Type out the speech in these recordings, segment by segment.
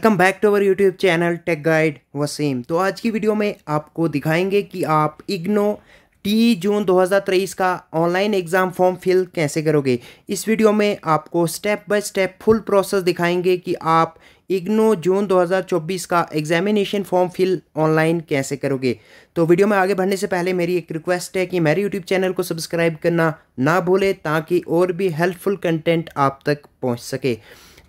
welcome back to our YouTube channel tech guide Wasim तो आज की वीडियो में आपको दिखाएंगे कि आप इग्नो टी जून 2023 का ऑनलाइन एग्ज़ाम फॉर्म फिल कैसे करोगे इस वीडियो में आपको step by step full process दिखाएंगे कि आप इग्नो जून 2024 का एग्जामिनेशन फॉर्म फिल ऑनलाइन कैसे करोगे तो वीडियो में आगे बढ़ने से पहले मेरी एक रिक्वेस्ट है कि मेरे यूट्यूब चैनल को सब्सक्राइब करना ना भूलें ताकि और भी हेल्पफुल कंटेंट आप तक पहुँच सके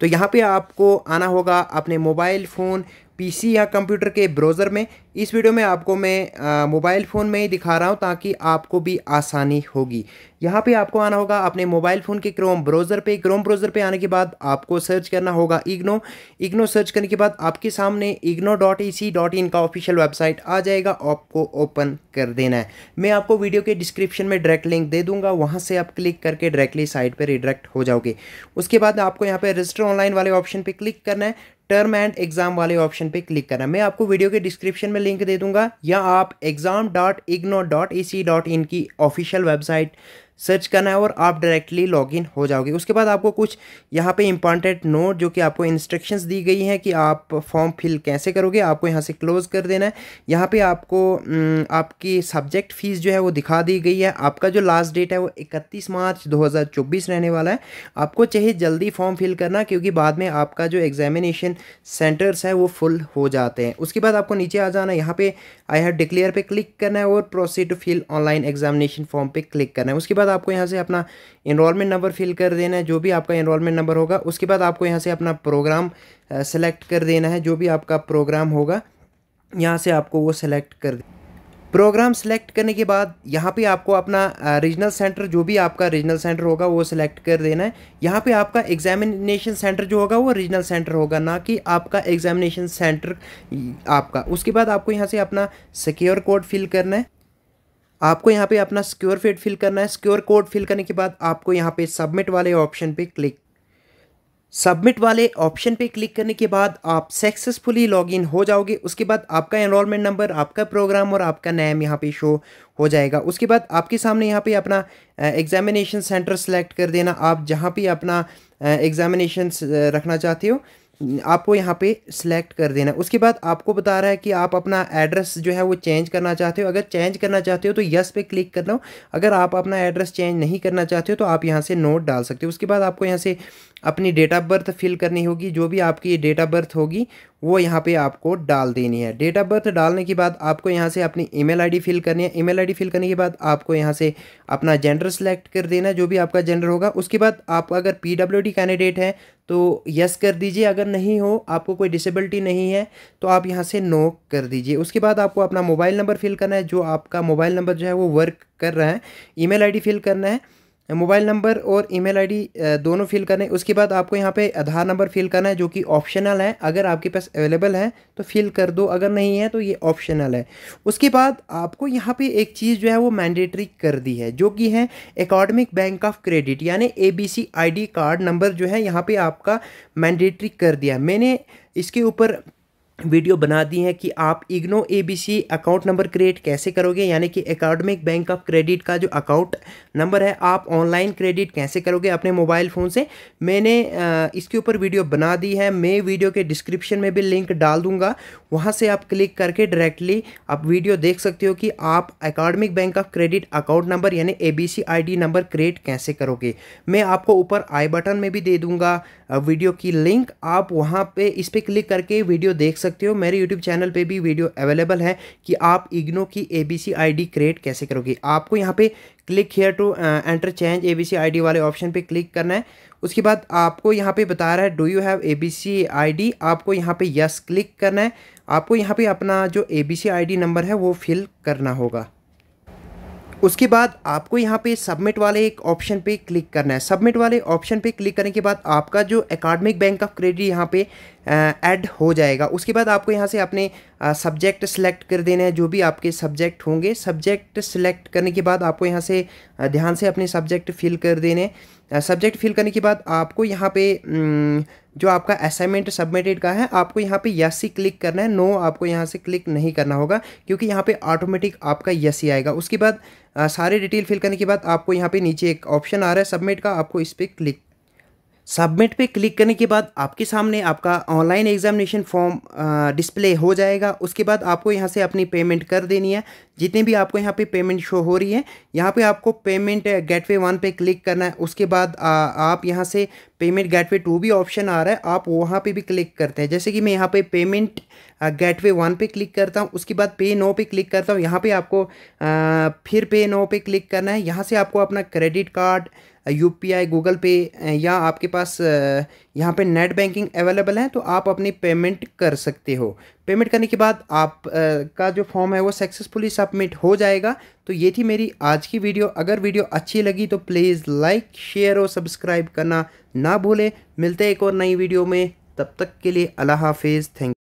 तो यहाँ पे आपको आना होगा अपने मोबाइल फ़ोन पीसी या कंप्यूटर के ब्राउज़र में इस वीडियो में आपको मैं मोबाइल फ़ोन में ही दिखा रहा हूँ ताकि आपको भी आसानी होगी यहाँ पे आपको आना होगा अपने मोबाइल फ़ोन के क्रोम ब्राउज़र पे क्रोम ब्राउज़र पे आने के बाद आपको सर्च करना होगा इग्नो इग्नो सर्च करने के बाद आपके सामने IGNOU dot E C dot in का ऑफिशियल वेबसाइट आ जाएगा आपको ओपन कर देना है मैं आपको वीडियो के डिस्क्रिप्शन में डायरेक्ट लिंक दे दूँगा वहाँ से आप क्लिक करके डायरेक्टली साइट पर रिडायरेक्ट हो जाओगे उसके बाद आपको यहाँ पर रजिस्टर ऑनलाइन वाले ऑप्शन पर क्लिक करना है टर्म एंड एग्जाम वाले ऑप्शन पे क्लिक करना मैं आपको वीडियो के डिस्क्रिप्शन में लिंक दे दूंगा या आप exam dot IGNOU dot A C dot in की ऑफिशियल वेबसाइट सर्च करना है और आप डायरेक्टली लॉगिन हो जाओगे उसके बाद आपको कुछ यहाँ पे इंपॉर्टेंट नोट जो कि आपको इंस्ट्रक्शंस दी गई हैं कि आप फॉर्म फिल कैसे करोगे आपको यहाँ से क्लोज़ कर देना है यहाँ पे आपको आपकी सब्जेक्ट फ़ीस जो है वो दिखा दी गई है आपका जो लास्ट डेट है वो इकतीस मार्च दो रहने वाला है आपको चाहिए जल्दी फॉर्म फिल करना क्योंकि बाद में आपका जो एग्जामिनेशन सेंटर्स है वो फुल हो जाते हैं उसके बाद आपको नीचे आ जाना यहाँ पर आई हैव डिक्लेयर पर क्लिक करना है और proceed to fill online examination form पर क्लिक करना है उसके बाद आपको यहाँ से अपना इनरोलमेंट नंबर फिल कर देना है जो भी आपका इनरोलमेंट नंबर होगा उसके बाद आपको यहाँ से अपना प्रोग्राम सेलेक्ट कर देना है जो भी आपका प्रोग्राम होगा यहाँ से आपको वो सेलेक्ट कर दे प्रोग्राम सेलेक्ट करने के बाद यहाँ पे आपको अपना रीजनल सेंटर जो भी आपका रीजनल सेंटर होगा वो सिलेक्ट कर देना है यहाँ पे आपका एग्जामिनेशन सेंटर जो होगा वो रीजनल सेंटर होगा ना कि आपका एग्जामिनेशन सेंटर आपका उसके बाद आपको यहाँ से अपना सिक्योर कोड फिल करना है आपको यहाँ पे अपना स्क्योर फेड फिल करना है स्क्योर कोड फिल करने के बाद आपको यहाँ पे सबमिट वाले ऑप्शन पे क्लिक सबमिट वाले ऑप्शन पे क्लिक करने के बाद आप सक्सेसफुली लॉगिन हो जाओगे उसके बाद आपका एनरोलमेंट नंबर आपका प्रोग्राम और आपका नेम यहाँ पे शो हो जाएगा उसके बाद आपके सामने यहाँ पे अपना एग्जामिनेशन सेंटर सेलेक्ट कर देना आप जहाँ पे अपना एग्जामिनेशन रखना चाहते हो आपको यहाँ पे सिलेक्ट कर देना उसके बाद आपको बता रहा है कि आप अपना एड्रेस जो है वो चेंज करना चाहते हो अगर चेंज करना चाहते हो तो यस पे क्लिक कर लो अगर आप अपना एड्रेस चेंज नहीं करना चाहते हो तो आप यहाँ से नोट डाल सकते हो उसके बाद आपको यहाँ से अपनी डेट ऑफ बर्थ फिल करनी होगी जो भी आपकी डेट ऑफ बर्थ होगी वो यहाँ पे आपको डाल देनी है डेट ऑफ बर्थ डालने के बाद आपको यहाँ से अपनी ईमेल आईडी फिल करनी है ईमेल आईडी फिल करने के बाद आपको यहाँ से अपना जेंडर सेलेक्ट कर देना है जो भी आपका जेंडर होगा उसके बाद आप अगर पी कैंडिडेट हैं तो यस कर दीजिए अगर नहीं हो आपको कोई डिसेबिलिटी नहीं है तो आप यहाँ से नो कर दीजिए उसके बाद आपको अपना मोबाइल नंबर फिल करना है जो आपका मोबाइल नंबर जो है वो वर्क कर रहा है ईमेल आईडी फिल करना है मोबाइल नंबर और ईमेल आईडी दोनों फिल करने उसके बाद आपको यहाँ पे आधार नंबर फिल करना है जो कि ऑप्शनल है अगर आपके पास अवेलेबल है तो फिल कर दो अगर नहीं है तो ये ऑप्शनल है उसके बाद आपको यहाँ पे एक चीज़ जो है वो मैंडेटरी कर दी है जो कि है एकेडमिक बैंक ऑफ क्रेडिट यानी A B C I D card number जो है यहाँ पर आपका मैंडेटरी कर दिया मैंने इसके ऊपर वीडियो बना दी है कि आप IGNOU ABC account number create कैसे करोगे यानी कि एकेडमिक बैंक ऑफ क्रेडिट का जो अकाउंट नंबर है आप ऑनलाइन क्रेडिट कैसे करोगे अपने मोबाइल फ़ोन से मैंने इसके ऊपर वीडियो बना दी है मैं वीडियो के डिस्क्रिप्शन में भी लिंक डाल दूंगा वहाँ से आप क्लिक करके डायरेक्टली आप वीडियो देख सकते हो कि आप academic bank of credit account number यानी ए बी नंबर क्रिएट कैसे करोगे मैं आपको ऊपर आई बटन में भी दे दूँगा वीडियो की लिंक आप वहाँ पर इस पर क्लिक करके वीडियो देख सकते सकते हो मेरे YouTube चैनल पे भी वीडियो अवेलेबल है कि आप इग्नो की A B C I D create कैसे करोगे आपको यहाँ पे click here to enter change A B C I D वाले ऑप्शन पे क्लिक करना है उसके बाद आपको यहाँ पे बता रहा है do you have A B C I D आपको यहाँ पे यस क्लिक करना है आपको यहाँ पे अपना जो A B C I D number है वो फिल करना होगा उसके बाद आपको यहाँ पे सबमिट वाले एक ऑप्शन पे क्लिक करना है सबमिट वाले ऑप्शन पे क्लिक करने के बाद आपका जो अकाडमिक बैंक ऑफ क्रेडिट यहाँ पे ऐड हो जाएगा उसके बाद आपको यहाँ से अपने सब्जेक्ट सिलेक्ट कर देना है जो भी आपके सब्जेक्ट होंगे सब्जेक्ट सिलेक्ट करने के बाद आपको यहाँ से ध्यान से अपने सब्जेक्ट फिल कर देने सब्जेक्ट फिल करने के बाद आपको यहाँ पे जो आपका असाइनमेंट सबमिटेड का है आपको यहाँ पे यस ही क्लिक करना है नो आपको यहाँ से क्लिक नहीं करना होगा क्योंकि यहाँ पे ऑटोमेटिक आपका यस ही आएगा उसके बाद सारे डिटेल फिल करने के बाद आपको यहाँ पे नीचे एक ऑप्शन आ रहा है सबमिट का आपको इस पर क्लिक सबमिट पे क्लिक करने के बाद आपके सामने आपका ऑनलाइन एग्जामिनेशन फॉर्म डिस्प्ले हो जाएगा उसके बाद आपको यहाँ से अपनी पेमेंट कर देनी है जितने भी आपको यहाँ पे पेमेंट शो हो रही है यहाँ पे आपको पेमेंट गेटवे वन पे क्लिक करना है उसके बाद आ, आप यहाँ से पेमेंट गेटवे टू भी ऑप्शन आ रहा है आप वहाँ पे भी क्लिक करते हैं जैसे कि मैं यहाँ पे पेमेंट गेटवे वन पे क्लिक करता हूँ उसके बाद पे नो पे क्लिक करता हूँ यहाँ पे आपको आ, फिर पे नो पे क्लिक करना है यहाँ से आपको अपना credit card U P I Google Pay या आपके पास यहाँ पे नेट बैंकिंग अवेलेबल है तो आप अपनी पेमेंट कर सकते हो पेमेंट करने के बाद आप आ, का जो फॉर्म है वो सक्सेसफुली सबमिट हो जाएगा तो ये थी मेरी आज की वीडियो अगर वीडियो अच्छी लगी तो प्लीज़ लाइक शेयर और सब्सक्राइब करना ना भूलें मिलते एक और नई वीडियो में तब तक के लिए अल्लाह हाफिज़ थैंक